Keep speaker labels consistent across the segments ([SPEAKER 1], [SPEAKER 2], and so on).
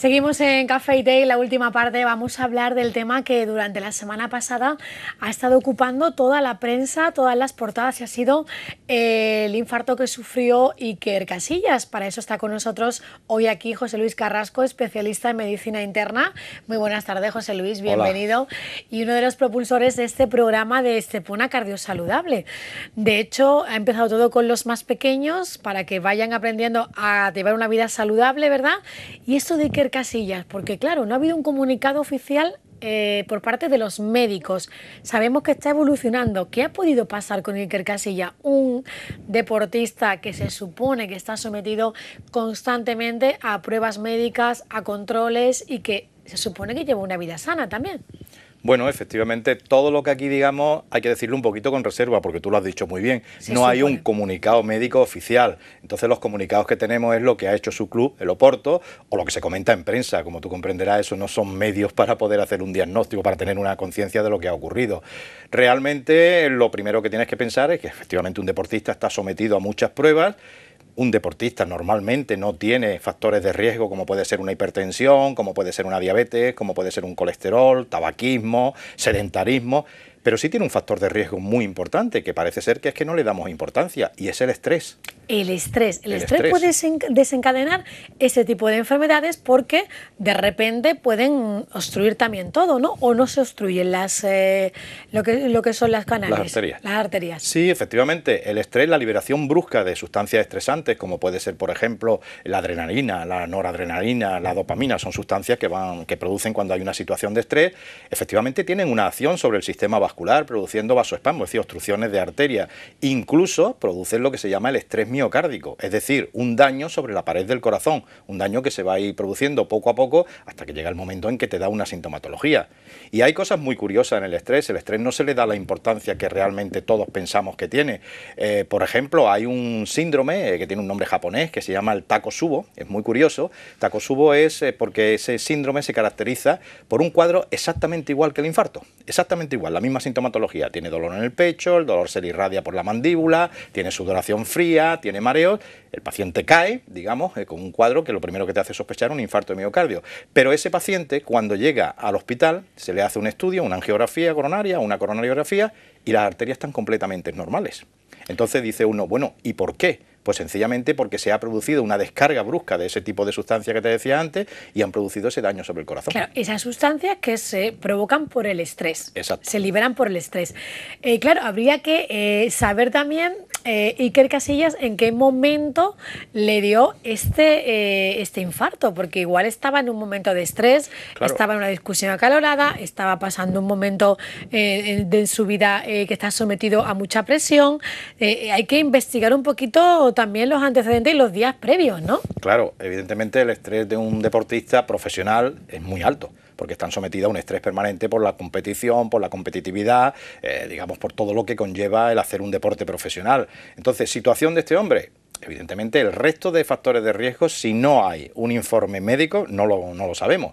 [SPEAKER 1] Seguimos en Café y Day, la última parte vamos a hablar del tema que durante la semana pasada ha estado ocupando toda la prensa, todas las portadas y ha sido eh, el infarto que sufrió Iker Casillas. Para eso está con nosotros hoy aquí José Luis Carrasco, especialista en medicina interna. Muy buenas tardes José Luis, bienvenido. Y uno de los propulsores de este programa de Estepona Cardiosaludable. De hecho, ha empezado todo con los más pequeños para que vayan aprendiendo a llevar una vida saludable, ¿verdad? Y esto de Iker casillas? Porque claro, no ha habido un comunicado oficial eh, por parte de los médicos. Sabemos que está evolucionando. ¿Qué ha podido pasar con Iker Casilla, un deportista que se supone que está sometido constantemente a pruebas médicas, a controles y que se supone que lleva una vida sana también?
[SPEAKER 2] Bueno, efectivamente, todo lo que aquí digamos hay que decirlo un poquito con reserva, porque tú lo has dicho muy bien. no hay un comunicado médico oficial. Entonces, los comunicados que tenemos es lo que ha hecho su club, el Oporto, o lo que se comenta en prensa. Como tú comprenderás, eso no son medios para poder hacer un diagnóstico, para tener una conciencia de lo que ha ocurrido. Realmente, lo primero que tienes que pensar es que efectivamente un deportista está sometido a muchas pruebas un deportista normalmente no tiene factores de riesgo como puede ser una hipertensión, como puede ser una diabetes, como puede ser un colesterol, tabaquismo, sedentarismo pero sí tiene un factor de riesgo muy importante que parece ser que es que no le damos importancia y es el estrés.
[SPEAKER 1] El estrés, el, estrés, puede desencadenar ese tipo de enfermedades porque de repente pueden obstruir también todo, ¿no? O no se obstruyen las eh, lo que lo que son las canales, las arterias.
[SPEAKER 2] Sí, efectivamente, el estrés, la liberación brusca de sustancias estresantes como puede ser, por ejemplo, la adrenalina, la noradrenalina, la dopamina, son sustancias que van que producen cuando hay una situación de estrés, efectivamente tienen una acción sobre el sistema produciendo vasoespasmo, es decir, obstrucciones de arteria. Incluso producen lo que se llama el estrés miocárdico, es decir, un daño sobre la pared del corazón, un daño que se va a ir produciendo poco a poco hasta que llega el momento en que te da una sintomatología. Y hay cosas muy curiosas en el estrés, el estrés no se le da la importancia que realmente todos pensamos que tiene. Eh, por ejemplo, hay un síndrome eh, que tiene un nombre japonés que se llama el subo es muy curioso. Takosubo es eh, porque ese síndrome se caracteriza por un cuadro exactamente igual que el infarto, exactamente igual, la misma sintomatología. Tiene dolor en el pecho, el dolor se le irradia por la mandíbula, tiene sudoración fría, tiene mareos. El paciente cae, digamos, eh, con un cuadro que lo primero que te hace sospechar es un infarto de miocardio. Pero ese paciente, cuando llega al hospital, se le hace un estudio, una angiografía coronaria, una coronariografía, y las arterias están completamente normales. Entonces dice uno, bueno, ¿y por qué? Pues sencillamente porque se ha producido una descarga brusca de ese tipo de sustancia que te decía antes y han producido ese daño sobre el corazón. Claro,
[SPEAKER 1] esas sustancias que se provocan por el estrés. Exacto. Se liberan por el estrés. Eh, claro, habría que eh, saber también eh, Iker Casillas en qué momento le dio este, este infarto, porque igual estaba en un momento de estrés, estaba en una discusión acalorada, estaba pasando un momento de su vida que está sometido a mucha presión. hay que investigar un poquito también los antecedentes y los días previos, ¿no?
[SPEAKER 2] Claro, evidentemente el estrés de un deportista profesional es muy alto porque están sometidos a un estrés permanente por la competición, por la competitividad, eh, digamos, por todo lo que conlleva el hacer un deporte profesional. Entonces, situación de este hombre, evidentemente el resto de factores de riesgo, si no hay un informe médico, no lo, no lo sabemos.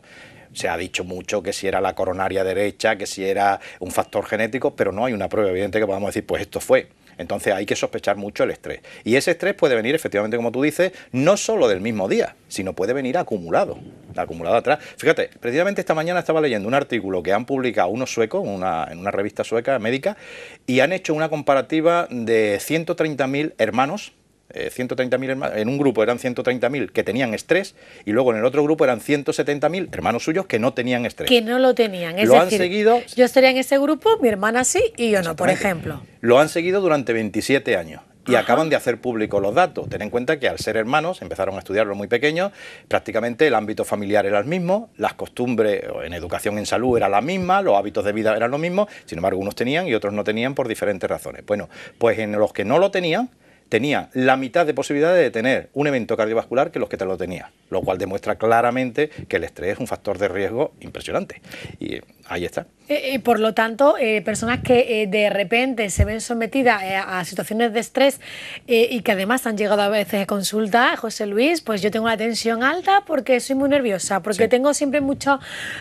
[SPEAKER 2] Se ha dicho mucho que si era la coronaria derecha, que si era un factor genético, pero no hay una prueba evidente que podamos decir, pues esto fue. Entonces hay que sospechar mucho el estrés. Y ese estrés puede venir, efectivamente, como tú dices, no solo del mismo día, sino puede venir acumulado, acumulado atrás. Fíjate, precisamente esta mañana estaba leyendo un artículo que han publicado unos suecos en una revista sueca médica y han hecho una comparativa de 130.000 hermanos 130.000 eh, en un grupo eran 130.000 que tenían estrés y luego en el otro grupo eran 170.000 hermanos suyos que no tenían estrés. Que
[SPEAKER 1] no lo tenían, es seguido, yo estaría en ese grupo, mi hermana sí y yo no, por ejemplo.
[SPEAKER 2] Lo han seguido durante 27 años y acaban de hacer público los datos. Ten en cuenta que al ser hermanos, empezaron a estudiarlo muy pequeños, prácticamente el ámbito familiar era el mismo, las costumbres en educación en salud eran la misma los hábitos de vida eran los mismos, sin embargo unos tenían y otros no tenían por diferentes razones. Bueno, pues en los que no lo tenían, tenía la mitad de posibilidades de tener un evento cardiovascular que los que te lo tenía... lo cual demuestra claramente que el estrés es un factor de riesgo impresionante. Y eh, ahí está.
[SPEAKER 1] Eh, eh, y por lo tanto, personas que de repente se ven sometidas a situaciones de estrés y que además han llegado a veces a consulta, José Luis, pues yo tengo una tensión alta porque soy muy nerviosa, porque tengo siempre mucha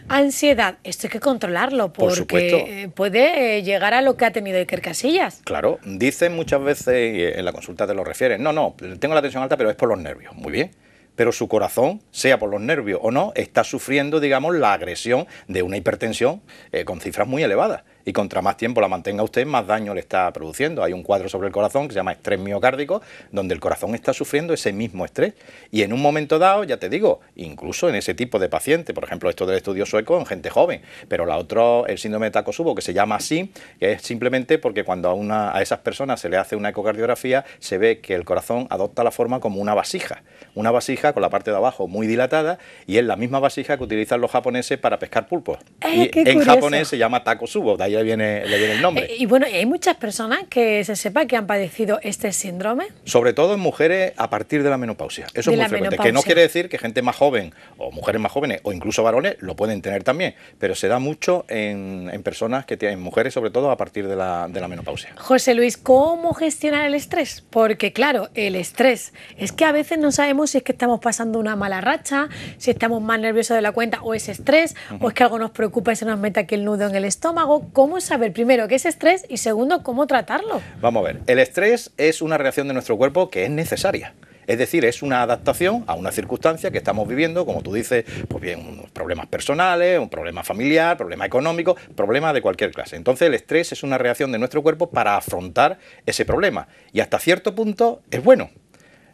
[SPEAKER 1] ansiedad. Esto hay que controlarlo porque puede llegar a lo que ha tenido Iker Casillas.
[SPEAKER 2] Claro, dicen muchas veces en la consulta te lo refieres. No, no, tengo la tensión alta, pero es por los nervios. Muy bien. Pero su corazón, sea por los nervios o no, está sufriendo, digamos, la agresión de una hipertensión eh, con cifras muy elevadas y contra más tiempo la mantenga usted, más daño le está produciendo. Hay un cuadro sobre el corazón que se llama estrés miocárdico, donde el corazón está sufriendo ese mismo estrés. Y en un momento dado, ya te digo, incluso en ese tipo de paciente, por ejemplo, esto del estudio sueco en gente joven, pero la otra, el síndrome de Takosubo, que se llama así, es simplemente porque cuando a, una, a esas personas se le hace una ecocardiografía, se ve que el corazón adopta la forma como una vasija, una vasija con la parte de abajo muy dilatada y es la misma vasija que utilizan los japoneses para pescar pulpos. Eh, y en japonés se llama tacosubo viene, el nombre. Eh,
[SPEAKER 1] y, bueno, ¿hay muchas personas que se sepa que han padecido este síndrome?
[SPEAKER 2] Sobre todo en mujeres a partir de la menopausia. Eso es muy frecuente. Que no quiere decir que gente más joven o mujeres más jóvenes o incluso varones lo pueden tener también, pero se da mucho en, personas que tienen mujeres, sobre todo a partir de la, menopausia.
[SPEAKER 1] José Luis, ¿cómo gestionar el estrés? Porque claro, el estrés es que a veces no sabemos si es que estamos pasando una mala racha, si estamos más nerviosos de la cuenta o es estrés o es que algo nos preocupa y se nos mete aquí el nudo en el estómago. ¿cómo saber primero qué es estrés y segundo cómo tratarlo?
[SPEAKER 2] Vamos a ver, el estrés es una reacción de nuestro cuerpo que es necesaria. Es decir, es una adaptación a una circunstancia que estamos viviendo, como tú dices, pues bien, unos problemas personales, un problema familiar, problema económico, problema de cualquier clase. Entonces, el estrés es una reacción de nuestro cuerpo para afrontar ese problema y hasta cierto punto es bueno.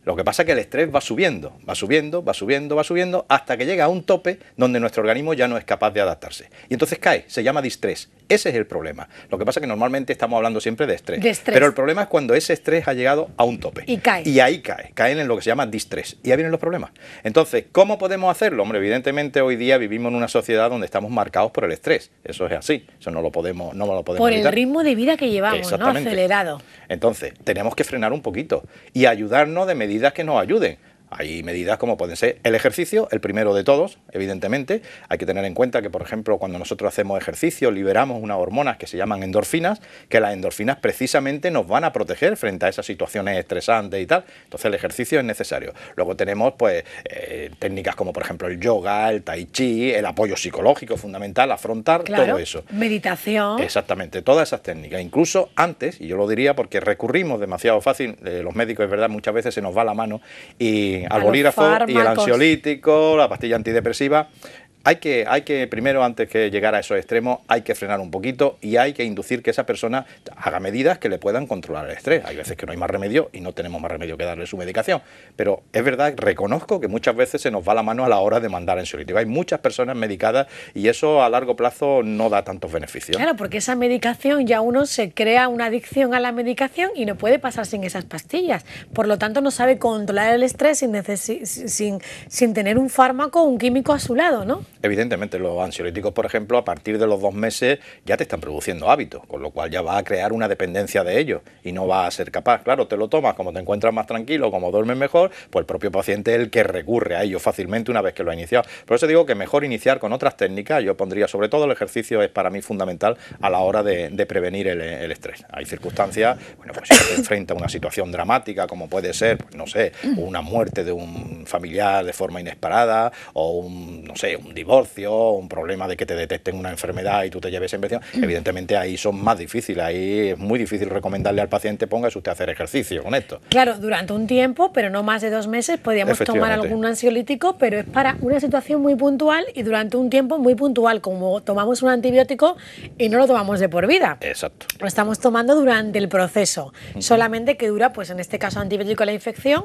[SPEAKER 2] Lo que pasa es que el estrés va subiendo, va subiendo, va subiendo, va subiendo, hasta que llega a un tope donde nuestro organismo ya no es capaz de adaptarse. Y entonces cae, se llama distrés. Ese es el problema. Lo que pasa es que normalmente estamos hablando siempre de estrés. Pero el problema es cuando ese estrés ha llegado a un tope. Y cae. Y ahí cae, caen en lo que se llama distrés. Y ahí vienen los problemas. Entonces, ¿cómo podemos hacerlo? Hombre, evidentemente hoy día vivimos en una sociedad donde estamos marcados por el estrés. Eso es así, eso no lo podemos no lo podemos Por el ritmo
[SPEAKER 1] de vida que llevamos, ¿no? Acelerado.
[SPEAKER 2] Entonces, tenemos que frenar un poquito y ayudarnos de medir medidas que nos ayuden. Hay medidas como pueden ser el ejercicio, el primero de todos, evidentemente. Hay que tener en cuenta que, por ejemplo, cuando nosotros hacemos ejercicio, liberamos unas hormonas que se llaman endorfinas, que las endorfinas precisamente nos van a proteger frente a esas situaciones estresantes y tal. Entonces el ejercicio es necesario. Luego tenemos pues eh, técnicas como por ejemplo el yoga, el tai chi, el apoyo psicológico fundamental, afrontar todo eso.
[SPEAKER 1] Meditación.
[SPEAKER 2] Exactamente, todas esas técnicas. Incluso antes, y yo lo diría porque recurrimos demasiado fácil, eh, los médicos es verdad, muchas veces se nos va la mano y al bolígrafo y el ansiolítico, la pastilla antidepresiva hay que, hay que primero, antes que llegar a esos extremos, hay que frenar un poquito y hay que inducir que esa persona haga medidas que le puedan controlar el estrés. Hay veces que no hay más remedio y no tenemos más remedio que darle su medicación. Pero es verdad, reconozco que muchas veces se nos va la mano a la hora de mandar en ansiolítico. Hay muchas personas medicadas y eso a largo plazo no da tantos beneficios. Claro,
[SPEAKER 1] porque esa medicación ya uno se crea una adicción a la medicación y no puede pasar sin esas pastillas. Por lo tanto, no sabe controlar el estrés sin, sin, sin tener un fármaco o un químico a su lado, ¿no?
[SPEAKER 2] Evidentemente, los ansiolíticos, por ejemplo, a partir de los dos meses ya te están produciendo hábitos, con lo cual ya va a crear una dependencia de ellos y no va a ser capaz. Claro, te lo tomas como te encuentras más tranquilo, como duermes mejor, pues el propio paciente es el que recurre a ello fácilmente una vez que lo ha iniciado. Por eso digo que mejor iniciar con otras técnicas. Yo pondría, sobre todo, el ejercicio es para mí fundamental a la hora de, prevenir el, estrés. Hay circunstancias, bueno, pues si te enfrenta a una situación dramática, como puede ser, pues, no sé, una muerte de un familiar de forma inesperada, o un, no sé, un divorcio, un problema de que te detecten una enfermedad y tú te lleves en mm. evidentemente ahí son más difíciles, ahí es muy difícil recomendarle al paciente póngase usted a hacer ejercicio con esto.
[SPEAKER 1] Claro, durante un tiempo, pero no más de dos meses, podríamos tomar algún ansiolítico, pero es para una situación muy puntual y durante un tiempo muy puntual, como tomamos un antibiótico y no lo tomamos de por vida. Exacto. Lo estamos tomando durante el proceso, solamente que dura, pues en este caso antibiótico la infección,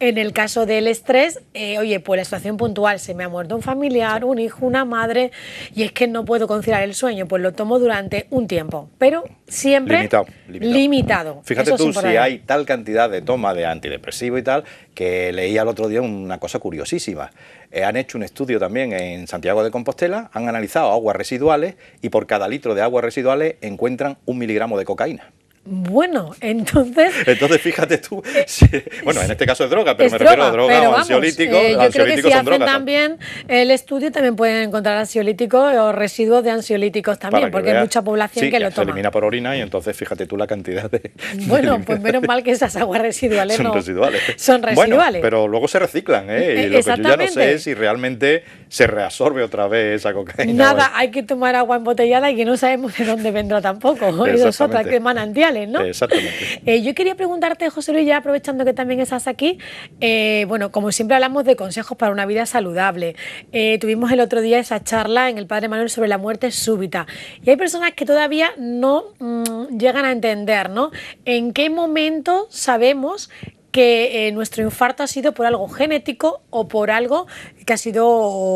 [SPEAKER 1] en el caso del estrés, eh, oye, pues la situación puntual, se me ha muerto un familiar, un hijo, una madre, y es que no puedo conciliar el sueño, pues lo tomo durante un tiempo, pero siempre limitado. Fíjate tú si hay
[SPEAKER 2] tal cantidad de toma de antidepresivo y tal, que leí al otro día una cosa curiosísima. Eh, han hecho un estudio también en Santiago de Compostela, han analizado aguas residuales y por cada litro de aguas residuales encuentran un miligramo de cocaína
[SPEAKER 1] bueno, entonces...
[SPEAKER 2] Entonces, fíjate tú, bueno, en este caso es droga, pero me refiero a droga o ansiolíticos eh, creo que si drogas,
[SPEAKER 1] también el estudio, también pueden encontrar ansiolíticos o residuos de ansiolíticos también, porque hay mucha población que lo toma. se elimina
[SPEAKER 2] por orina y entonces fíjate tú la cantidad de... Bueno, pues
[SPEAKER 1] menos mal que esas aguas residuales son
[SPEAKER 2] residuales. Son residuales. pero luego se reciclan, ¿eh? ¿eh? Y lo que yo ya no sé es si realmente se reabsorbe otra vez esa cocaína. Nada,
[SPEAKER 1] hay que tomar agua embotellada y que no sabemos de dónde vendrá tampoco. Y es otra que manantial. Exactamente. Eh, yo quería preguntarte, José Luis, ya aprovechando que también estás aquí, eh, bueno, como siempre hablamos de consejos para una vida saludable. Eh, tuvimos el otro día esa charla en el Padre Manuel sobre la muerte súbita. Y hay personas que todavía no mm, llegan a entender, ¿no? ¿En qué momento sabemos que eh, nuestro infarto ha sido por algo genético o por algo que ha sido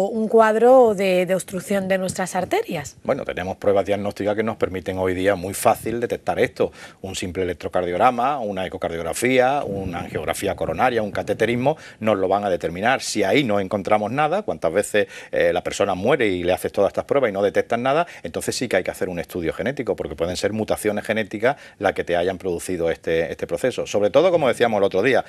[SPEAKER 1] un cuadro de, obstrucción de nuestras arterias.
[SPEAKER 2] Bueno, tenemos pruebas diagnósticas que nos permiten hoy día muy fácil detectar esto. Un simple electrocardiograma, una ecocardiografía, una angiografía coronaria, un cateterismo, nos lo van a determinar. Si ahí no encontramos nada, cuántas veces eh, la persona muere y le haces todas estas pruebas y no detectan nada, entonces sí que hay que hacer un estudio genético, porque pueden ser mutaciones genéticas las que te hayan producido este, este proceso. Sobre todo, como decíamos el otro día, historia.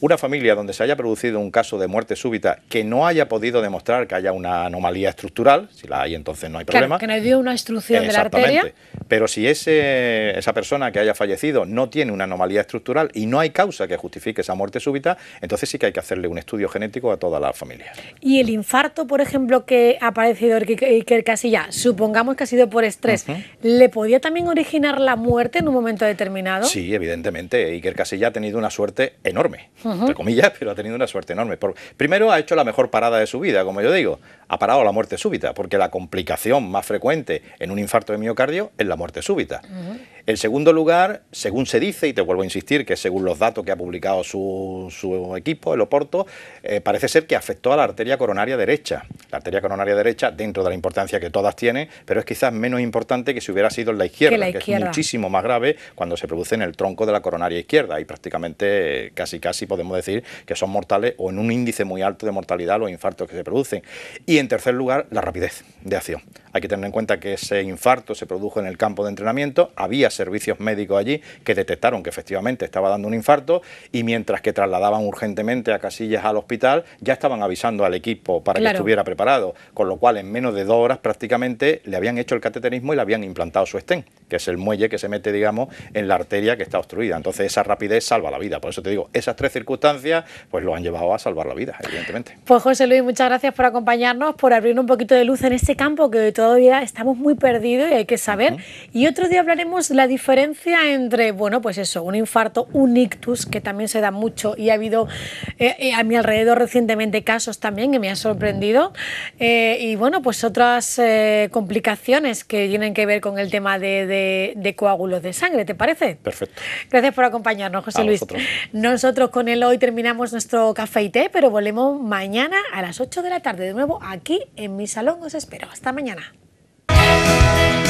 [SPEAKER 2] Una familia donde se haya producido un caso de muerte súbita que no haya podido demostrar que haya una anomalía estructural, si la hay entonces no hay problema. Claro,
[SPEAKER 1] que haya dio una instrucción de la arteria.
[SPEAKER 2] Pero si ese, esa persona que haya fallecido no tiene una anomalía estructural y no hay causa que justifique esa muerte súbita, entonces sí que hay que hacerle un estudio genético a toda la familia.
[SPEAKER 1] ¿Y el infarto, por ejemplo, que ha aparecido Iker Casilla, supongamos que ha sido por estrés, ¿le podía también originar la muerte en un momento determinado?
[SPEAKER 2] Sí, evidentemente. Iker Casilla ha tenido una suerte enorme comillas, pero ha tenido una suerte enorme. primero, ha hecho la mejor parada de su vida, como yo digo, ha parado la muerte súbita, porque la complicación más frecuente en un infarto de miocardio es la muerte súbita. En segundo lugar, según se dice, y te vuelvo a insistir que según los datos que ha publicado su, su equipo, el Oporto, eh, parece ser que afectó a la arteria coronaria derecha. La arteria coronaria derecha, dentro de la importancia que todas tienen, pero es quizás menos importante que si hubiera sido en la izquierda, que, es muchísimo más grave cuando se produce en el tronco de la coronaria izquierda y prácticamente eh, casi casi podemos decir que son mortales o en un índice muy alto de mortalidad los infartos que se producen. Y en tercer lugar, la rapidez de acción. Hay que tener en cuenta que ese infarto se produjo en el campo de entrenamiento, había servicios médicos allí que detectaron que efectivamente estaba dando un infarto y mientras que trasladaban urgentemente a casillas al hospital, ya estaban avisando al equipo para que estuviera preparado, con lo cual en menos de dos horas prácticamente le habían hecho el cateterismo y le habían implantado su estén, que es el muelle que se mete, digamos, en la arteria que está obstruida. Entonces esa rapidez salva la vida. Por eso te digo, esas tres circunstancias pues lo han llevado a salvar la vida, evidentemente.
[SPEAKER 1] Pues José Luis, muchas gracias por acompañarnos, por abrir un poquito de luz en este campo que todo todavía estamos muy perdidos y hay que saber. Y otro día hablaremos la diferencia entre, bueno, pues eso, un infarto, un ictus, que también se da mucho y ha habido eh, eh, a mi alrededor recientemente casos también que me han sorprendido. Eh, y bueno, pues otras complicaciones que tienen que ver con el tema de, coágulos de sangre, ¿te parece? Perfecto. Gracias por acompañarnos, José Luis. Nosotros con él hoy terminamos nuestro café y té, pero volvemos mañana a las 8 de la tarde de nuevo aquí en mi salón. Os espero. Hasta mañana. Thank you.